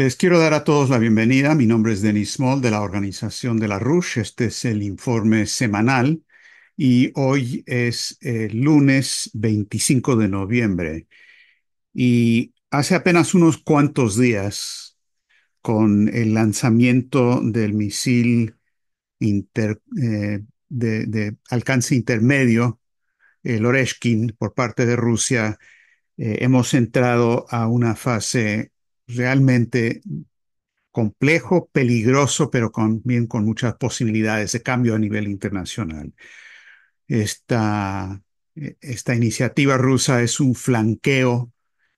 Les quiero dar a todos la bienvenida. Mi nombre es Denis Small de la Organización de la RUSH. Este es el informe semanal y hoy es el eh, lunes 25 de noviembre. Y hace apenas unos cuantos días, con el lanzamiento del misil eh, de, alcance intermedio, el Oreshkin, por parte de Rusia, eh, hemos entrado a una fase realmente complejo, peligroso, pero también con, muchas posibilidades de cambio a nivel internacional. Esta, e, esta iniciativa rusa es un flanqueo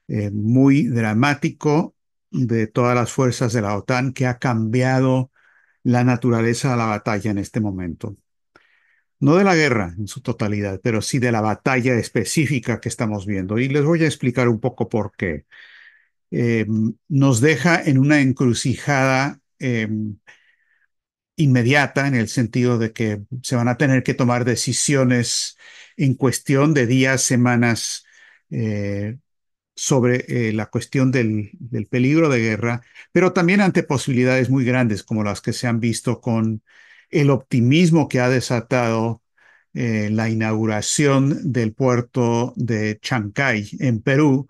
eh, muy dramático de todas las fuerzas de la OTAN que ha cambiado la naturaleza de la batalla en este momento. No de la guerra en su totalidad, pero sí de la batalla específica que estamos viendo. Y les voy a explicar un poco por qué. Eh, nos deja en una encrucijada eh, inmediata en el sentido de que se van a tener que tomar decisiones en cuestión de días, semanas, eh, sobre la cuestión del, peligro de guerra, pero también ante posibilidades muy grandes como las que se han visto con el optimismo que ha desatado la inauguración del puerto de Chancay en Perú,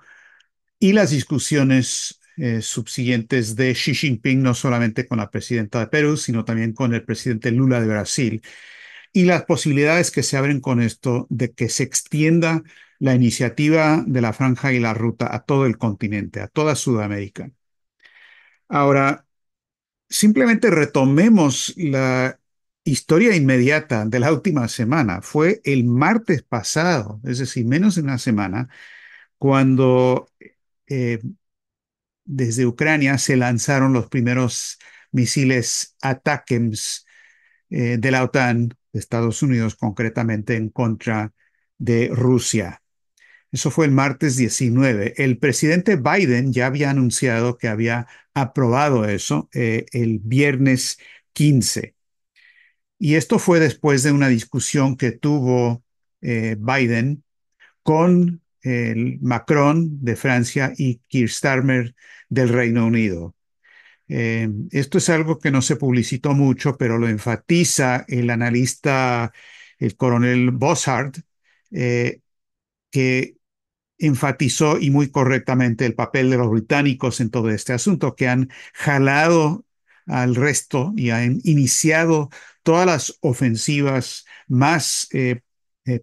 y las discusiones eh, subsiguientes de Xi Jinping, no solamente con la presidenta de Perú, sino también con el presidente Lula de Brasil, y las posibilidades que se abren con esto de que se extienda la iniciativa de la franja y la ruta a todo el continente, a toda Sudamérica. Ahora, simplemente retomemos la historia inmediata de la última semana. Fue el martes pasado, es decir, menos de una semana, cuando eh, desde Ucrania se lanzaron los primeros misiles ataques eh, de la OTAN, de Estados Unidos concretamente, en contra de Rusia. Eso fue el martes 19. El presidente Biden ya había anunciado que había aprobado eso eh, el viernes 15. Y esto fue después de una discusión que tuvo Biden con el Macron de Francia y Keir Starmer del Reino Unido. Eh, esto es algo que no se publicitó mucho, pero lo enfatiza el analista, el coronel Bossard, eh, que enfatizó y muy correctamente el papel de los británicos en todo este asunto, que han jalado al resto y han iniciado todas las ofensivas más eh,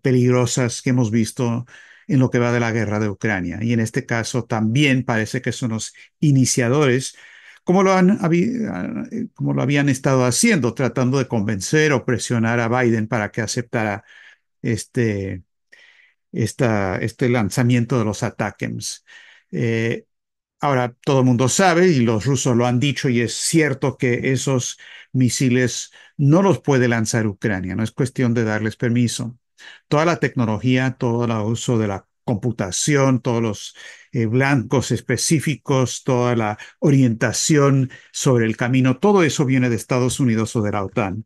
peligrosas que hemos visto en lo que va de la guerra de Ucrania. Y en este caso también parece que son los iniciadores, como lo, han, eh, como lo habían estado haciendo, tratando de convencer o presionar a Biden para que aceptara este, este lanzamiento de los ataques. Eh, ahora, todo el mundo sabe, y los rusos lo han dicho, y es cierto que esos misiles no los puede lanzar Ucrania, no es cuestión de darles permiso toda la tecnología, todo el uso de la computación, todos los eh, blancos específicos, toda la orientación sobre el camino, todo eso viene de Estados Unidos o de la OTAN.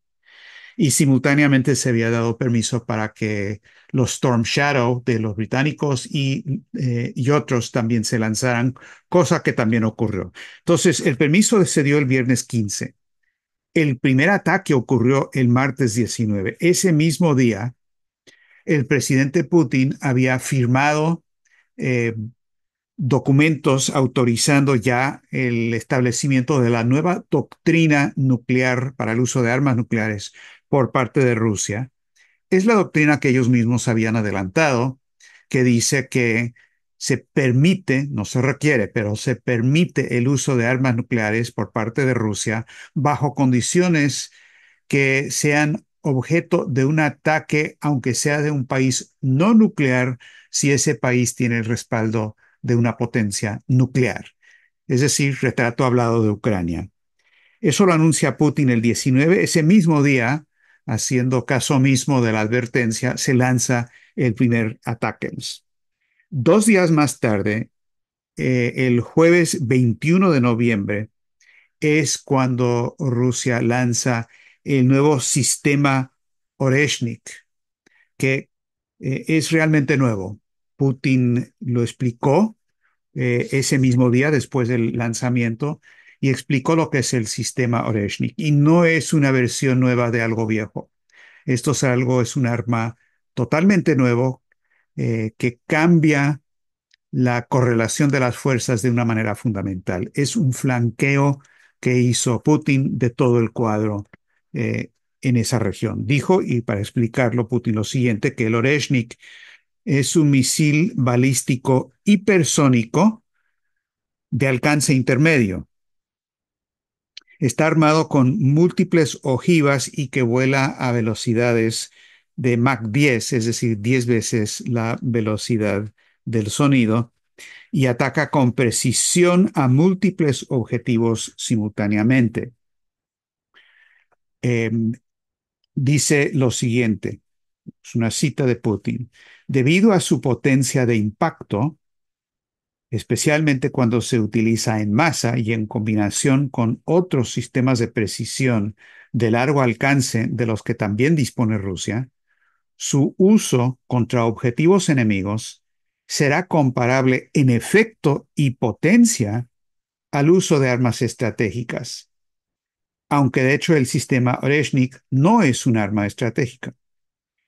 Y simultáneamente se había dado permiso para que los Storm Shadow de los británicos y, eh, y otros también se lanzaran, cosa que también ocurrió. Entonces, el permiso se dio el viernes 15. El primer ataque ocurrió el martes 19. Ese mismo día, el presidente Putin había firmado eh, documentos autorizando ya el establecimiento de la nueva doctrina nuclear para el uso de armas nucleares por parte de Rusia. Es la doctrina que ellos mismos habían adelantado, que dice que se permite, no se requiere, pero se permite el uso de armas nucleares por parte de Rusia bajo condiciones que sean objeto de un ataque, aunque sea de un país no nuclear, si ese país tiene el respaldo de una potencia nuclear. Es decir, retrato hablado de Ucrania. Eso lo anuncia Putin el 19. Ese mismo día, haciendo caso mismo de la advertencia, se lanza el primer ataque. Dos días más tarde, eh, el jueves 21 de noviembre, es cuando Rusia lanza el nuevo sistema Oreshnik, que eh, es realmente nuevo. Putin lo explicó eh, ese mismo día después del lanzamiento y explicó lo que es el sistema Oreshnik. Y no es una versión nueva de algo viejo. Esto es algo, es un arma totalmente nuevo eh, que cambia la correlación de las fuerzas de una manera fundamental. Es un flanqueo que hizo Putin de todo el cuadro eh, en esa región. Dijo, y para explicarlo, Putin lo siguiente, que el Oreshnik es un misil balístico hipersónico de alcance intermedio. Está armado con múltiples ojivas y que vuela a velocidades de Mach 10, es decir, 10 veces la velocidad del sonido, y ataca con precisión a múltiples objetivos simultáneamente. Em, dice lo siguiente, es una cita de Putin, debido a su potencia de impacto, especialmente cuando se utiliza en masa y en combinación con otros sistemas de precisión de largo alcance de los que también dispone Rusia, su uso contra objetivos enemigos será comparable en efecto y potencia al uso de armas estratégicas, aunque de hecho el sistema Oreshnik no es un arma estratégica.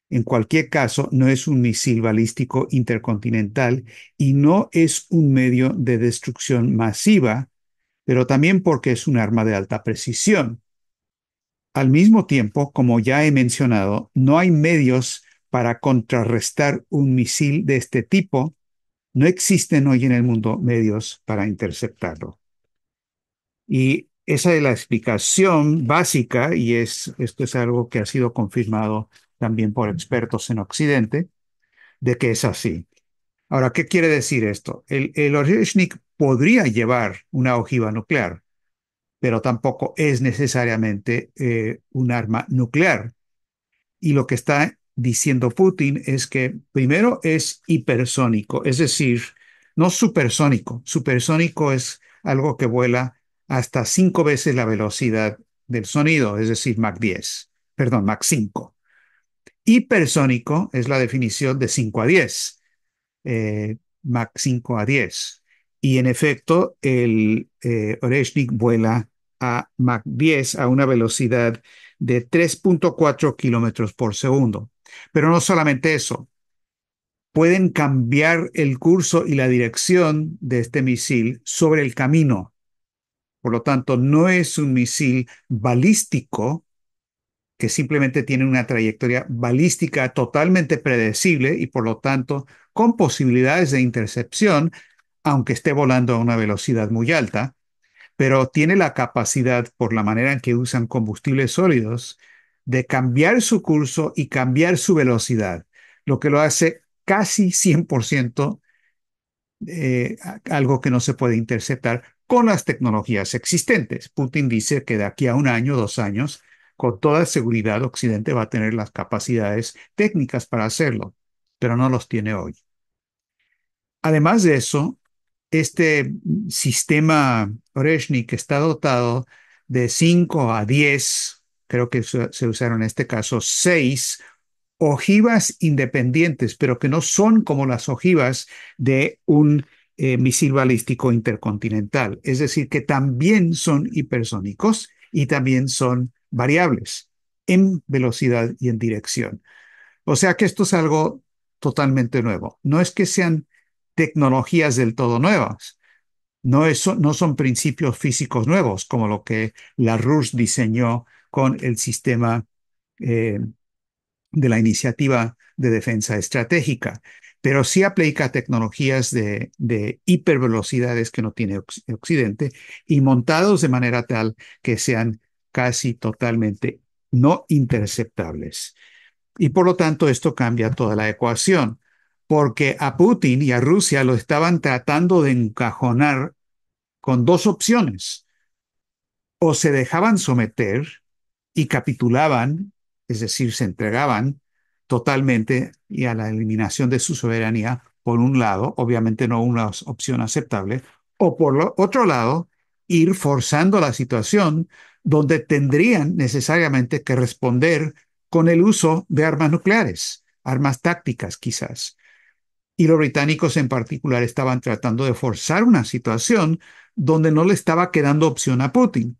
En cualquier caso, no es un misil balístico intercontinental y no es un medio de destrucción masiva, pero también porque es un arma de alta precisión. Al mismo tiempo, como ya he mencionado, no hay medios para contrarrestar un misil de este tipo. No existen hoy en el mundo medios para interceptarlo. Y esa es la explicación básica y esto es algo que ha sido confirmado también por expertos en Occidente, de que es así. Ahora, ¿qué quiere decir esto? El, el podría llevar una ojiva nuclear, pero tampoco es necesariamente eh, un arma nuclear. Y lo que está diciendo Putin es que primero es hipersónico, es decir, no supersónico. Supersónico es algo que vuela hasta cinco veces la velocidad del sonido, es decir, Mach 10, perdón, Mach 5. Hipersónico es la definición de 5 a 10, eh, Mach 5 a 10. Y en efecto, el eh, Oreshnik vuela a Mach 10 a una velocidad de 3.4 kilómetros por segundo. Pero no solamente eso, pueden cambiar el curso y la dirección de este misil sobre el camino por lo tanto, no es un misil balístico que simplemente tiene una trayectoria balística totalmente predecible y por lo tanto con posibilidades de intercepción, aunque esté volando a una velocidad muy alta, pero tiene la capacidad, por la manera en que usan combustibles sólidos, de cambiar su curso y cambiar su velocidad, lo que lo hace casi 100% eh, algo que no se puede interceptar con las tecnologías existentes. Putin dice que de aquí a un año, dos años, con toda seguridad Occidente va a tener las capacidades técnicas para hacerlo, pero no los tiene hoy. Además de eso, este sistema Oreshnik está dotado de 5 a 10, creo que se usaron en este caso 6 ojivas independientes, pero que no son como las ojivas de un eh, misil balístico intercontinental. Es decir, que también son hipersónicos y también son variables en velocidad y en dirección. O sea que esto es algo totalmente nuevo. No es que sean tecnologías del todo nuevas, no, no son principios físicos nuevos, como lo que la RUS diseñó con el sistema eh, de la iniciativa de defensa estratégica, pero sí aplica tecnologías de, de, hipervelocidades que no tiene Occidente y montados de manera tal que sean casi totalmente no interceptables. Y por lo tanto, esto cambia toda la ecuación, porque a Putin y a Rusia lo estaban tratando de encajonar con dos opciones. O se dejaban someter y capitulaban, es decir, se entregaban, totalmente y a la eliminación de su soberanía, por un lado, obviamente no una opción aceptable, o por otro lado, ir forzando la situación donde tendrían necesariamente que responder con el uso de armas nucleares, armas tácticas quizás. Y los británicos en particular estaban tratando de forzar una situación donde no le estaba quedando opción a Putin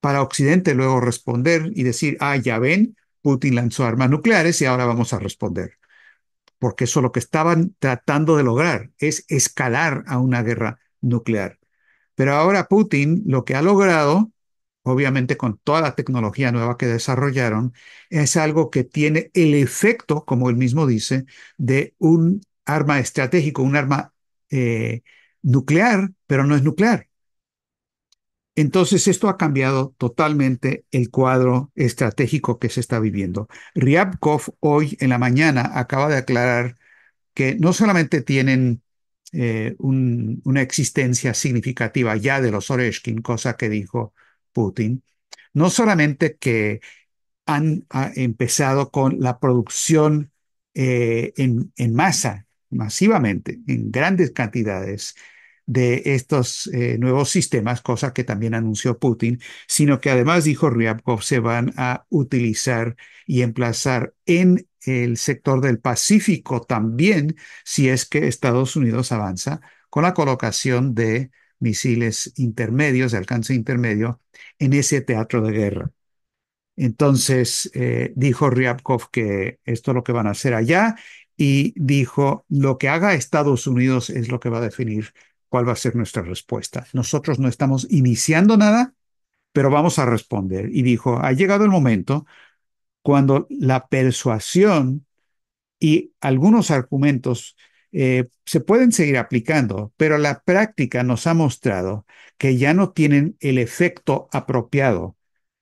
para Occidente luego responder y decir, ah, ya ven, Putin lanzó armas nucleares y ahora vamos a responder. Porque eso lo que estaban tratando de lograr es escalar a una guerra nuclear. Pero ahora Putin lo que ha logrado, obviamente con toda la tecnología nueva que desarrollaron, es algo que tiene el efecto, como él mismo dice, de un arma estratégico, un arma eh, nuclear, pero no es nuclear. Entonces, esto ha cambiado totalmente el cuadro estratégico que se está viviendo. Ryabkov hoy en la mañana acaba de aclarar que no solamente tienen eh, una existencia significativa ya de los Oreshkin, cosa que dijo Putin, no solamente que han empezado con la producción eh, en masa, masivamente, en grandes cantidades, de estos eh, nuevos sistemas, cosa que también anunció Putin, sino que además dijo Ryabkov se van a utilizar y emplazar en el sector del Pacífico también si es que Estados Unidos avanza con la colocación de misiles intermedios, de alcance intermedio, en ese teatro de guerra. Entonces, eh, dijo Ryabkov que esto es lo que van a hacer allá y dijo, lo que haga Estados Unidos es lo que va a definir cuál va a ser nuestra respuesta. Nosotros no estamos iniciando nada, pero vamos a responder. Y dijo, ha llegado el momento cuando la persuasión y algunos argumentos eh, se pueden seguir aplicando, pero la práctica nos ha mostrado que ya no tienen el efecto apropiado.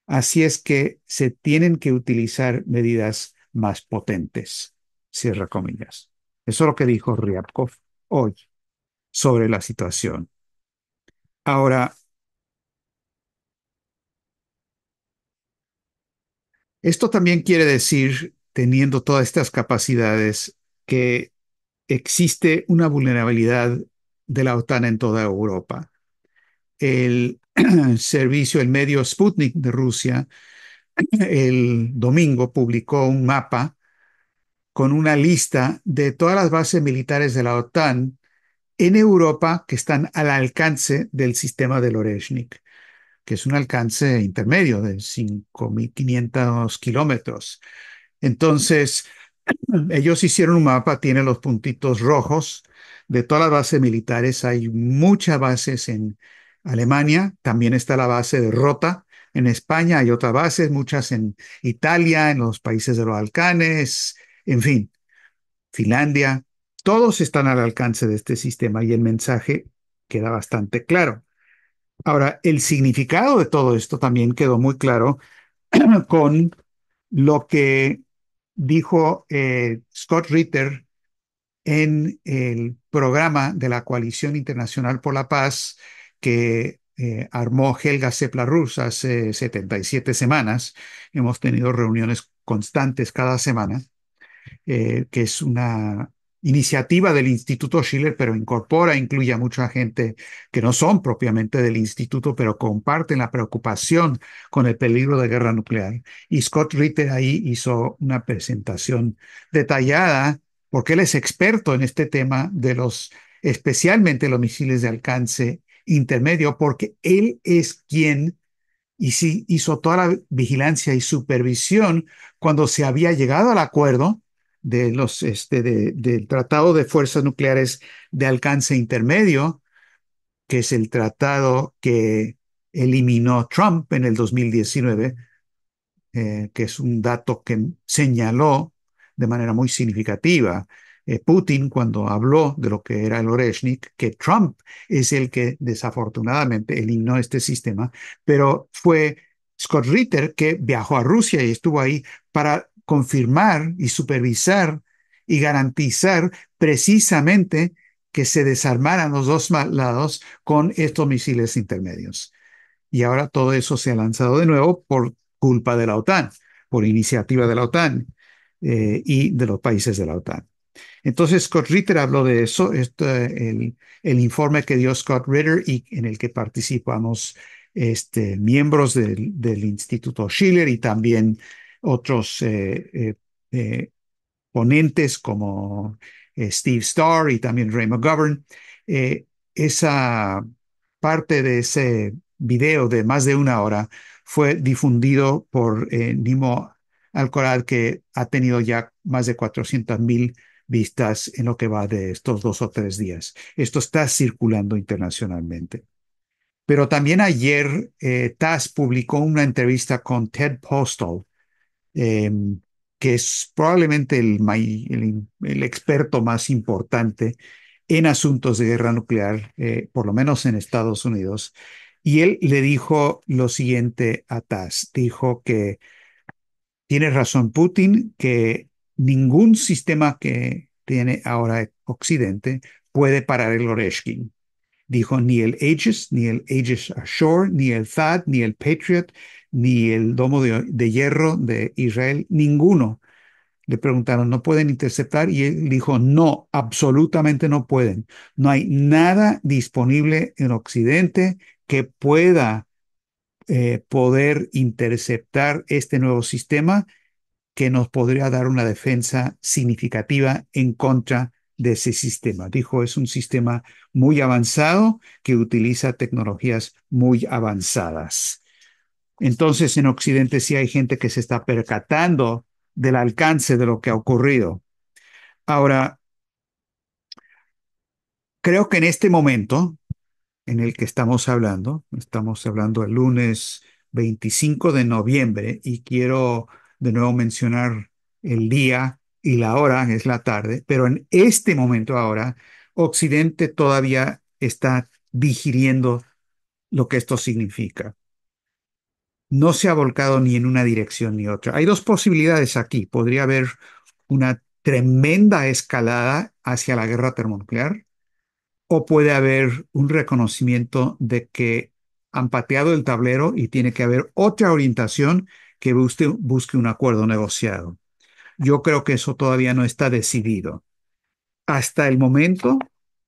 Así es que se tienen que utilizar medidas más potentes. Cierra comillas. Eso es lo que dijo Ryabkov hoy sobre la situación. Ahora, esto también quiere decir, teniendo todas estas capacidades, que existe una vulnerabilidad de la OTAN en toda Europa. El servicio, el medio Sputnik de Rusia, el domingo publicó un mapa con una lista de todas las bases militares de la OTAN en Europa que están al alcance del sistema de Lorechnik, que es un alcance intermedio de 5.500 kilómetros. Entonces, ellos hicieron un mapa, tiene los puntitos rojos de todas las bases militares. Hay muchas bases en Alemania, también está la base de Rota. En España hay otras bases, muchas en Italia, en los países de los Balcanes, en fin, Finlandia, todos están al alcance de este sistema y el mensaje queda bastante claro. Ahora, el significado de todo esto también quedó muy claro con lo que dijo eh, Scott Ritter en el programa de la Coalición Internacional por la Paz que eh, armó Helga Rus hace 77 semanas. Hemos tenido reuniones constantes cada semana, eh, que es una iniciativa del Instituto Schiller, pero incorpora, incluye a mucha gente que no son propiamente del instituto, pero comparten la preocupación con el peligro de guerra nuclear. Y Scott Ritter ahí hizo una presentación detallada, porque él es experto en este tema de los, especialmente los misiles de alcance intermedio, porque él es quien hizo toda la vigilancia y supervisión cuando se había llegado al acuerdo de los, este, de, del Tratado de Fuerzas Nucleares de Alcance Intermedio, que es el tratado que eliminó Trump en el 2019, eh, que es un dato que señaló de manera muy significativa eh, Putin cuando habló de lo que era el Oreshnik, que Trump es el que desafortunadamente eliminó este sistema, pero fue Scott Ritter que viajó a Rusia y estuvo ahí para confirmar y supervisar y garantizar precisamente que se desarmaran los dos lados con estos misiles intermedios. Y ahora todo eso se ha lanzado de nuevo por culpa de la OTAN, por iniciativa de la OTAN eh, y de los países de la OTAN. Entonces, Scott Ritter habló de eso, el, el, informe que dio Scott Ritter y en el que participamos este, miembros del, del Instituto Schiller y también otros eh, eh, eh, ponentes como Steve Starr y también Ray McGovern. esa parte de ese video de más de una hora fue difundido por Nimo Alcorad, que ha tenido ya más de 400 mil vistas en lo que va de estos dos o tres días. Esto está circulando internacionalmente. Pero también ayer eh, TAS publicó una entrevista con Ted Postal, Em, que es probablemente el, experto más importante en asuntos de guerra nuclear, eh, por lo menos en Estados Unidos. Y él le dijo lo siguiente a Taz, dijo que tiene razón Putin, que ningún sistema que tiene ahora Occidente puede parar el Oreshkin. Dijo ni el Aegis, ni el Aegis Ashore, ni el THAAD, ni el Patriot, ni el domo de, hierro de Israel, ninguno. Le preguntaron, ¿no pueden interceptar? Y él dijo, no, absolutamente no pueden. No hay nada disponible en Occidente que pueda eh, poder interceptar este nuevo sistema que nos podría dar una defensa significativa en contra de ese sistema. Dijo, es un sistema muy avanzado que utiliza tecnologías muy avanzadas. Entonces en Occidente sí hay gente que se está percatando del alcance de lo que ha ocurrido. Ahora, creo que en este momento en el que estamos hablando, estamos hablando el lunes 25 de noviembre y quiero de nuevo mencionar el día y la hora, es la tarde, pero en este momento ahora, Occidente todavía está digiriendo lo que esto significa no se ha volcado ni en una dirección ni otra. Hay dos posibilidades aquí. Podría haber una tremenda escalada hacia la guerra termonuclear o puede haber un reconocimiento de que han pateado el tablero y tiene que haber otra orientación que busque, un acuerdo negociado. Yo creo que eso todavía no está decidido. Hasta el momento,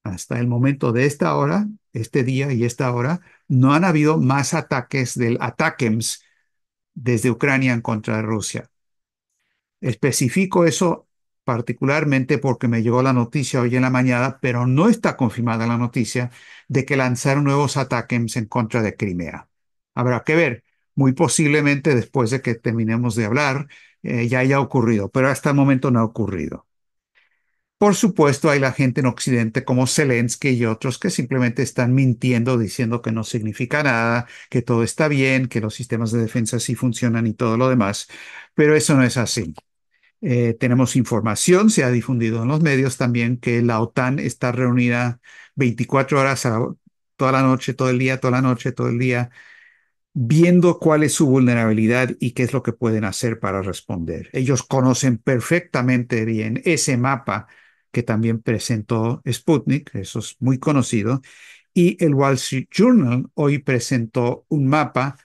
hasta el momento de esta hora, este día y esta hora, no han habido más ataques del ATAKEMS desde Ucrania en contra de Rusia. Especifico eso particularmente porque me llegó la noticia hoy en la mañana, pero no está confirmada la noticia de que lanzaron nuevos ataques en contra de Crimea. Habrá que ver, muy posiblemente después de que terminemos de hablar, eh, ya haya ocurrido, pero hasta el momento no ha ocurrido. Por supuesto, hay la gente en Occidente como Zelensky y otros que simplemente están mintiendo, diciendo que no significa nada, que todo está bien, que los sistemas de defensa sí funcionan y todo lo demás, pero eso no es así. Eh, tenemos información, se ha difundido en los medios también, que la OTAN está reunida 24 horas a, toda la noche, todo el día, toda la noche, todo el día, viendo cuál es su vulnerabilidad y qué es lo que pueden hacer para responder. Ellos conocen perfectamente bien ese mapa que también presentó Sputnik, eso es muy conocido, y el Wall Street Journal hoy presentó un mapa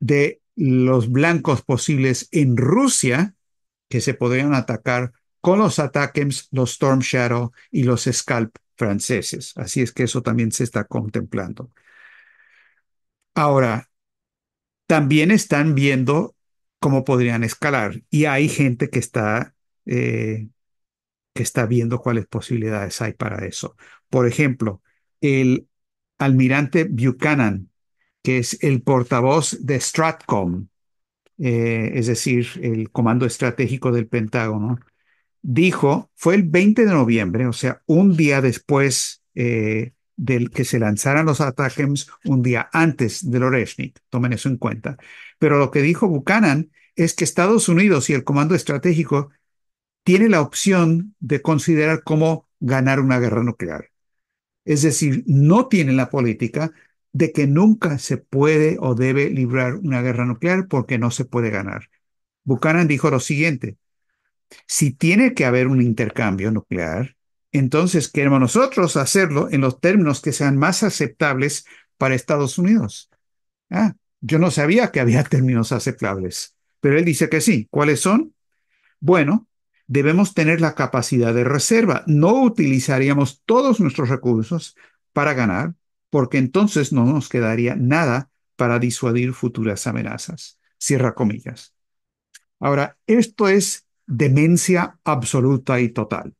de los blancos posibles en Rusia que se podrían atacar con los ataques, los Storm Shadow y los Scalp franceses. Así es que eso también se está contemplando. Ahora, también están viendo cómo podrían escalar y hay gente que está eh, que está viendo cuáles posibilidades hay para eso. Por ejemplo, el almirante Buchanan, que es el portavoz de Stratcom, eh, es decir, el Comando Estratégico del Pentágono, dijo, fue el 20 de noviembre, o sea, un día después eh, del que se lanzaran los ataques, un día antes del Oreshnik, tomen eso en cuenta. Pero lo que dijo Buchanan es que Estados Unidos y el Comando Estratégico tiene la opción de considerar cómo ganar una guerra nuclear. Es decir, no tiene la política de que nunca se puede o debe librar una guerra nuclear porque no se puede ganar. Buchanan dijo lo siguiente, si tiene que haber un intercambio nuclear, entonces queremos nosotros hacerlo en los términos que sean más aceptables para Estados Unidos. Ah, yo no sabía que había términos aceptables, pero él dice que sí. ¿Cuáles son? Bueno, debemos tener la capacidad de reserva. No utilizaríamos todos nuestros recursos para ganar, porque entonces no nos quedaría nada para disuadir futuras amenazas. Cierra comillas. Ahora, esto es demencia absoluta y total.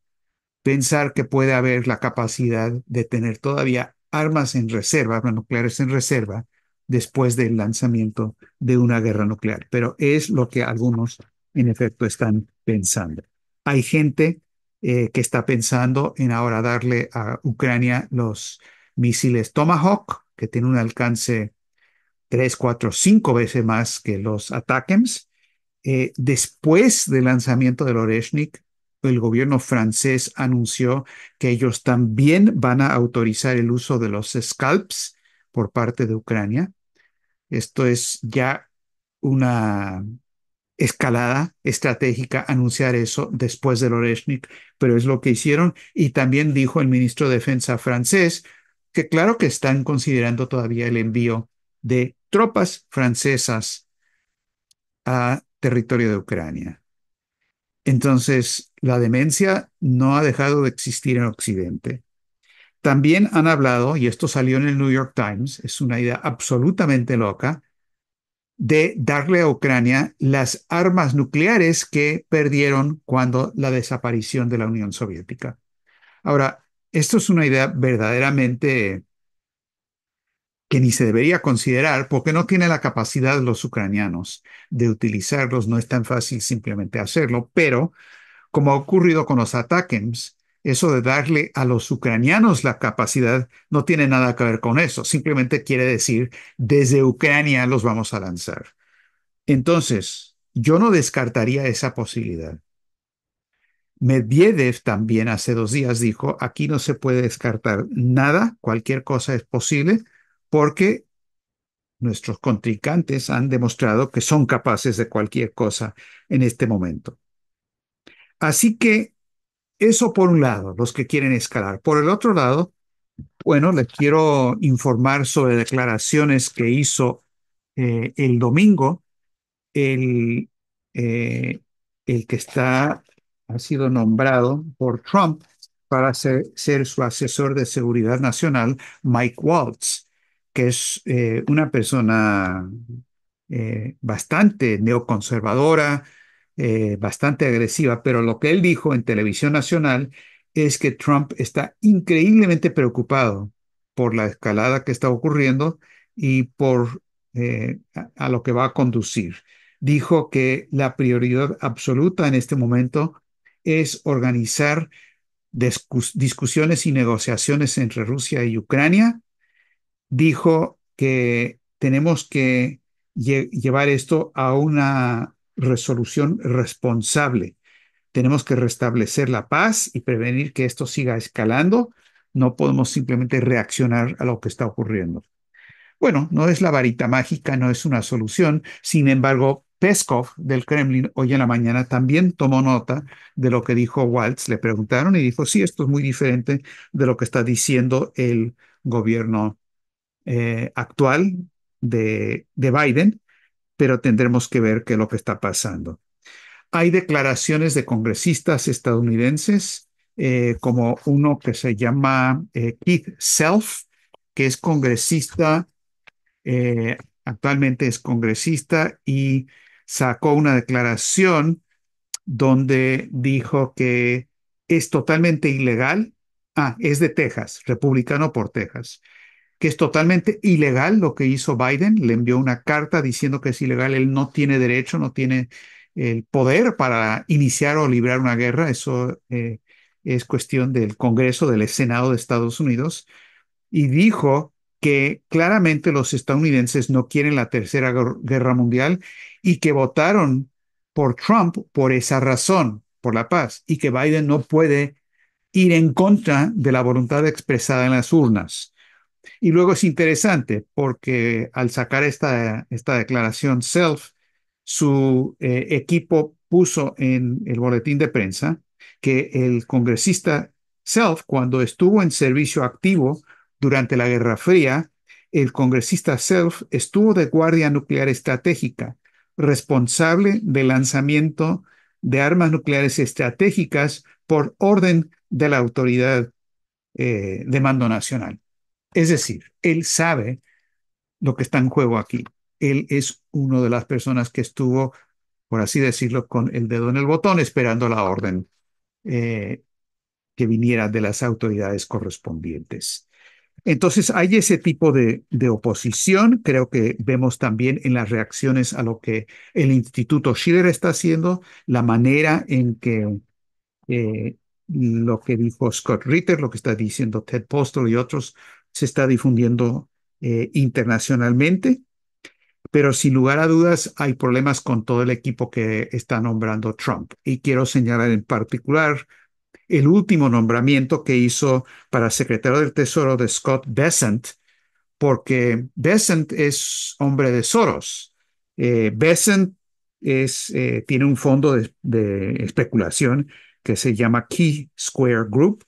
Pensar que puede haber la capacidad de tener todavía armas en reserva, armas nucleares en reserva, después del lanzamiento de una guerra nuclear. Pero es lo que algunos, en efecto, están pensando hay gente eh, que está pensando en ahora darle a Ucrania los misiles Tomahawk, que tiene un alcance tres, cuatro, cinco veces más que los Atakems. Eh, después del lanzamiento del Oreshnik, el gobierno francés anunció que ellos también van a autorizar el uso de los scalps por parte de Ucrania. Esto es ya una escalada estratégica anunciar eso después de Oreshnik, pero es lo que hicieron. Y también dijo el ministro de Defensa francés que claro que están considerando todavía el envío de tropas francesas a territorio de Ucrania. Entonces, la demencia no ha dejado de existir en Occidente. También han hablado, y esto salió en el New York Times, es una idea absolutamente loca, de darle a Ucrania las armas nucleares que perdieron cuando la desaparición de la Unión Soviética. Ahora, esto es una idea verdaderamente que ni se debería considerar porque no tiene la capacidad los ucranianos de utilizarlos, no es tan fácil simplemente hacerlo, pero como ha ocurrido con los ataques, eso de darle a los ucranianos la capacidad no tiene nada que ver con eso. Simplemente quiere decir, desde Ucrania los vamos a lanzar. Entonces, yo no descartaría esa posibilidad. Medvedev también hace dos días dijo, aquí no se puede descartar nada, cualquier cosa es posible, porque nuestros contrincantes han demostrado que son capaces de cualquier cosa en este momento. Así que eso por un lado, los que quieren escalar. Por el otro lado, bueno, les quiero informar sobre declaraciones que hizo eh, el domingo el, eh, el que está, ha sido nombrado por Trump para ser, ser su asesor de seguridad nacional, Mike Waltz, que es eh, una persona bastante neoconservadora, eh, bastante agresiva, pero lo que él dijo en televisión nacional es que Trump está increíblemente preocupado por la escalada que está ocurriendo y por eh, a, lo que va a conducir. Dijo que la prioridad absoluta en este momento es organizar discusiones y negociaciones entre Rusia y Ucrania. Dijo que tenemos que llevar esto a una resolución responsable. Tenemos que restablecer la paz y prevenir que esto siga escalando. No podemos simplemente reaccionar a lo que está ocurriendo. Bueno, no es la varita mágica, no es una solución. Sin embargo, Peskov del Kremlin hoy en la mañana también tomó nota de lo que dijo Waltz. Le preguntaron y dijo, sí, esto es muy diferente de lo que está diciendo el gobierno eh, actual de, de Biden pero tendremos que ver qué es lo que está pasando. Hay declaraciones de congresistas estadounidenses, eh, como uno que se llama eh, Keith Self, que es congresista, eh, actualmente es congresista y sacó una declaración donde dijo que es totalmente ilegal. Ah, es de Texas, republicano por Texas que es totalmente ilegal lo que hizo Biden. Le envió una carta diciendo que es ilegal, él no tiene derecho, no tiene eh, el poder para iniciar o librar una guerra. Eso eh, es cuestión del Congreso, del Senado de Estados Unidos. Y dijo que claramente los estadounidenses no quieren la tercera guerra mundial y que votaron por Trump por esa razón, por la paz, y que Biden no puede ir en contra de la voluntad expresada en las urnas. Y luego es interesante porque al sacar esta, esta declaración SELF, su eh, equipo puso en el boletín de prensa que el congresista Self, cuando estuvo en servicio activo durante la Guerra Fría, el congresista Self estuvo de guardia nuclear estratégica, responsable del lanzamiento de armas nucleares estratégicas por orden de la autoridad eh, de mando nacional. Es decir, él sabe lo que está en juego aquí. Él es una de las personas que estuvo, por así decirlo, con el dedo en el botón esperando la orden eh, que viniera de las autoridades correspondientes. Entonces hay ese tipo de, oposición. Creo que vemos también en las reacciones a lo que el Instituto Schiller está haciendo, la manera en que eh, lo que dijo Scott Ritter, lo que está diciendo Ted Postol y otros se está difundiendo eh, internacionalmente, pero sin lugar a dudas hay problemas con todo el equipo que está nombrando Trump. Y quiero señalar en particular el último nombramiento que hizo para secretario del Tesoro de Scott Besant, porque Besant es hombre de Soros. Eh, eh, tiene un fondo de, de, especulación que se llama Key Square Group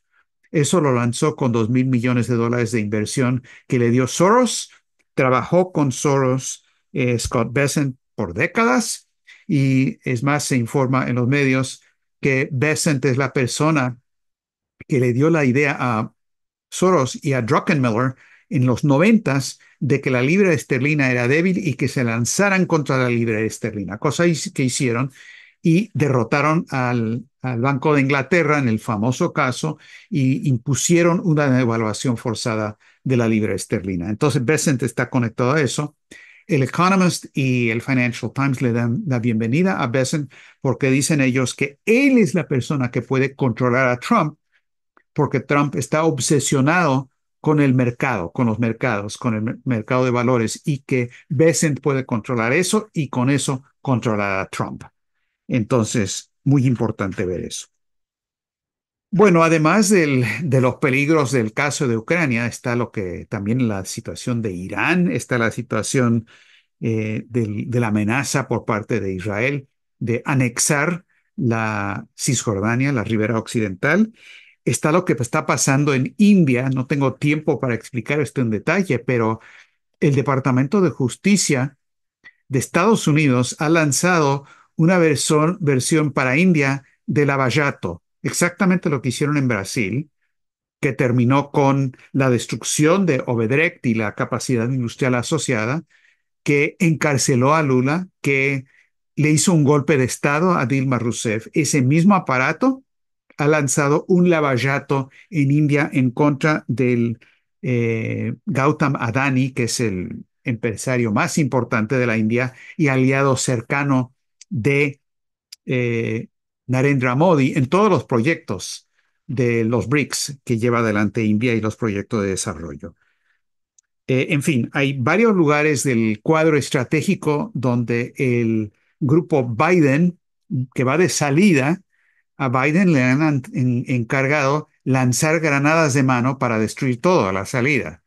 eso lo lanzó con dos mil millones de dólares de inversión que le dio Soros. Trabajó con Soros eh, Scott Besant por décadas y es más, se informa en los medios que Besant es la persona que le dio la idea a Soros y a Druckenmiller en los noventas de que la libra esterlina era débil y que se lanzaran contra la libra esterlina, cosa que hicieron y derrotaron al, Banco de Inglaterra en el famoso caso y impusieron una devaluación forzada de la libra esterlina. Entonces, Besant está conectado a eso. El Economist y el Financial Times le dan la bienvenida a Besant porque dicen ellos que él es la persona que puede controlar a Trump porque Trump está obsesionado con el mercado, con los mercados, con el mercado de valores y que Besant puede controlar eso y con eso controlar a Trump. Entonces, muy importante ver eso. Bueno, además de los peligros del caso de Ucrania, está lo que también la situación de Irán, está la situación eh, de la amenaza por parte de Israel de anexar la Cisjordania, la ribera occidental. Está lo que está pasando en India, no tengo tiempo para explicar esto en detalle, pero el Departamento de Justicia de Estados Unidos ha lanzado una versión, versión para India de lavallato, exactamente lo que hicieron en Brasil, que terminó con la destrucción de Obedrect y la capacidad industrial asociada, que encarceló a Lula, que le hizo un golpe de Estado a Dilma Rousseff. Ese mismo aparato ha lanzado un lavallato en India en contra del eh, Gautam Adani, que es el empresario más importante de la India y aliado cercano de eh, Narendra Modi en todos los proyectos de los BRICS que lleva adelante India y los proyectos de desarrollo. Eh, en fin, hay varios lugares del cuadro estratégico donde el grupo Biden, que va de salida, a Biden le han encargado lanzar granadas de mano para destruir todo a la salida.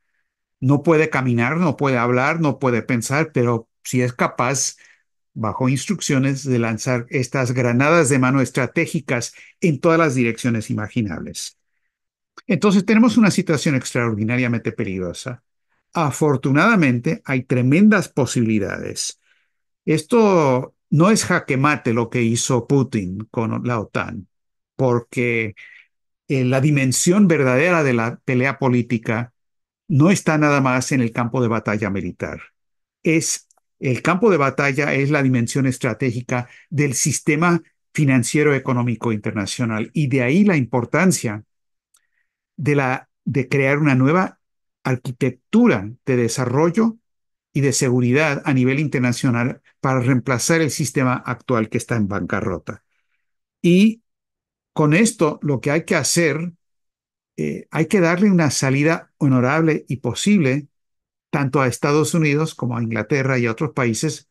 No puede caminar, no puede hablar, no puede pensar, pero si es capaz bajo instrucciones de lanzar estas granadas de mano estratégicas en todas las direcciones imaginables. Entonces tenemos una situación extraordinariamente peligrosa. Afortunadamente hay tremendas posibilidades. Esto no es jaque mate lo que hizo Putin con la OTAN, porque eh, la dimensión verdadera de la pelea política no está nada más en el campo de batalla militar, es el campo de batalla es la dimensión estratégica del sistema financiero económico internacional y de ahí la importancia de, la, de crear una nueva arquitectura de desarrollo y de seguridad a nivel internacional para reemplazar el sistema actual que está en bancarrota. Y con esto lo que hay que hacer, eh, hay que darle una salida honorable y posible tanto a Estados Unidos como a Inglaterra y a otros países,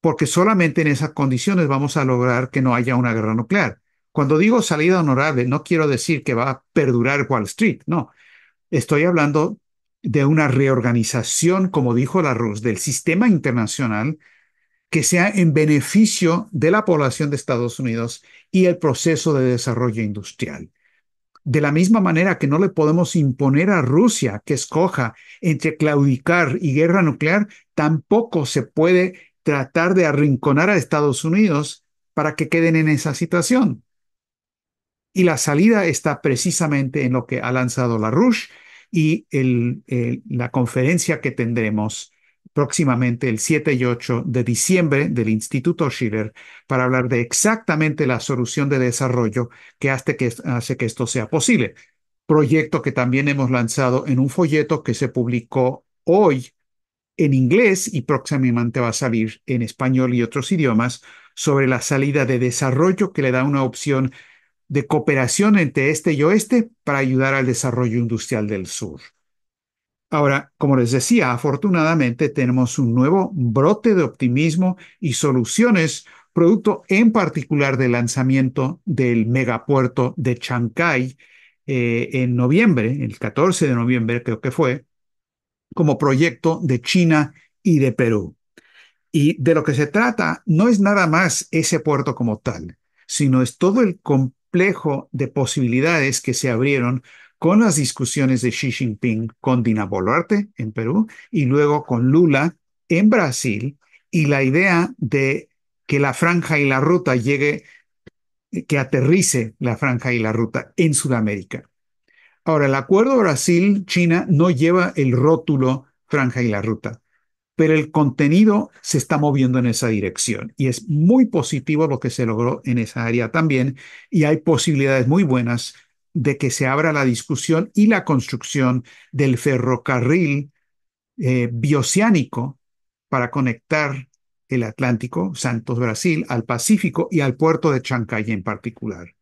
porque solamente en esas condiciones vamos a lograr que no haya una guerra nuclear. Cuando digo salida honorable, no quiero decir que va a perdurar Wall Street, no. Estoy hablando de una reorganización, como dijo la Rus, del sistema internacional que sea en beneficio de la población de Estados Unidos y el proceso de desarrollo industrial. De la misma manera que no le podemos imponer a Rusia que escoja entre claudicar y guerra nuclear, tampoco se puede tratar de arrinconar a Estados Unidos para que queden en esa situación. Y la salida está precisamente en lo que ha lanzado la Rush y la conferencia que tendremos próximamente el 7 y 8 de diciembre del Instituto Schiller para hablar de exactamente la solución de desarrollo que hace que, hace que esto sea posible. Proyecto que también hemos lanzado en un folleto que se publicó hoy en inglés y próximamente va a salir en español y otros idiomas sobre la salida de desarrollo que le da una opción de cooperación entre este y oeste para ayudar al desarrollo industrial del sur. Ahora, como les decía, afortunadamente tenemos un nuevo brote de optimismo y soluciones, producto en particular del lanzamiento del megapuerto de Chancay eh, en noviembre, el 14 de noviembre creo que fue, como proyecto de China y de Perú. Y de lo que se trata no es nada más ese puerto como tal, sino es todo el complejo de posibilidades que se abrieron con las discusiones de Xi Jinping con Dina Boluarte en Perú y luego con Lula en Brasil y la idea de que la franja y la ruta llegue, que aterrice la franja y la ruta en Sudamérica. Ahora, el acuerdo Brasil-China no lleva el rótulo franja y la ruta, pero el contenido se está moviendo en esa dirección y es muy positivo lo que se logró en esa área también y hay posibilidades muy buenas de que se abra la discusión y la construcción del ferrocarril eh, bioceánico para conectar el Atlántico, Santos, Brasil, al Pacífico y al puerto de Chancay en particular.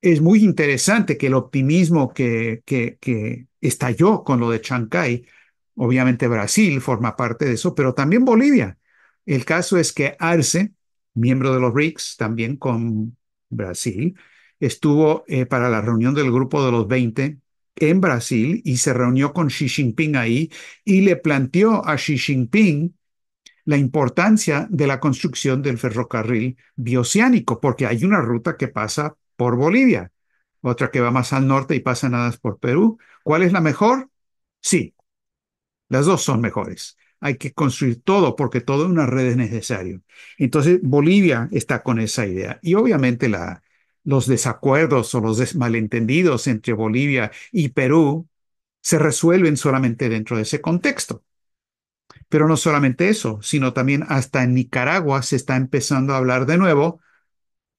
Es muy interesante que el optimismo que, que, que estalló con lo de Chancay, obviamente Brasil forma parte de eso, pero también Bolivia. El caso es que Arce, miembro de los BRICS, también con Brasil, estuvo eh, para la reunión del Grupo de los 20 en Brasil y se reunió con Xi Jinping ahí y le planteó a Xi Jinping la importancia de la construcción del ferrocarril bioceánico, porque hay una ruta que pasa por Bolivia, otra que va más al norte y pasa nada más por Perú. ¿Cuál es la mejor? Sí, las dos son mejores. Hay que construir todo porque toda una red es necesario. Entonces, Bolivia está con esa idea. Y obviamente la, los desacuerdos o los malentendidos entre Bolivia y Perú se resuelven solamente dentro de ese contexto. Pero no solamente eso, sino también hasta en Nicaragua se está empezando a hablar de nuevo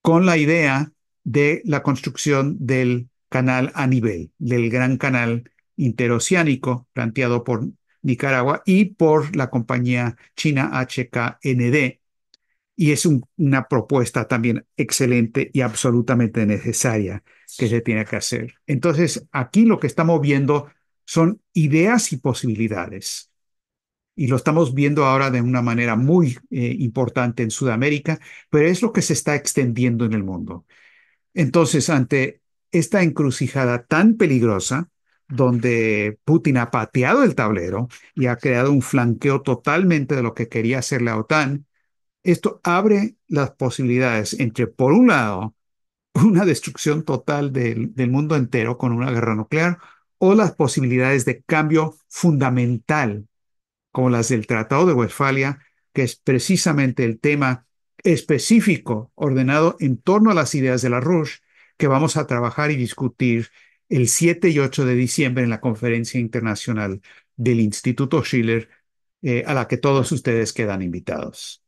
con la idea de la construcción del canal a nivel, del gran canal interoceánico planteado por Nicaragua y por la compañía china HKND, y es una propuesta también excelente y absolutamente necesaria que se tiene que hacer. Entonces, aquí lo que estamos viendo son ideas y posibilidades. Y lo estamos viendo ahora de una manera muy eh, importante en Sudamérica, pero es lo que se está extendiendo en el mundo. Entonces, ante esta encrucijada tan peligrosa, donde Putin ha pateado el tablero y ha creado un flanqueo totalmente de lo que quería hacer la OTAN, esto abre las posibilidades entre, por un lado, una destrucción total del, mundo entero con una guerra nuclear o las posibilidades de cambio fundamental, como las del Tratado de Westfalia, que es precisamente el tema específico ordenado en torno a las ideas de la Rush que vamos a trabajar y discutir el 7 y 8 de diciembre en la conferencia internacional del Instituto Schiller, eh, a la que todos ustedes quedan invitados.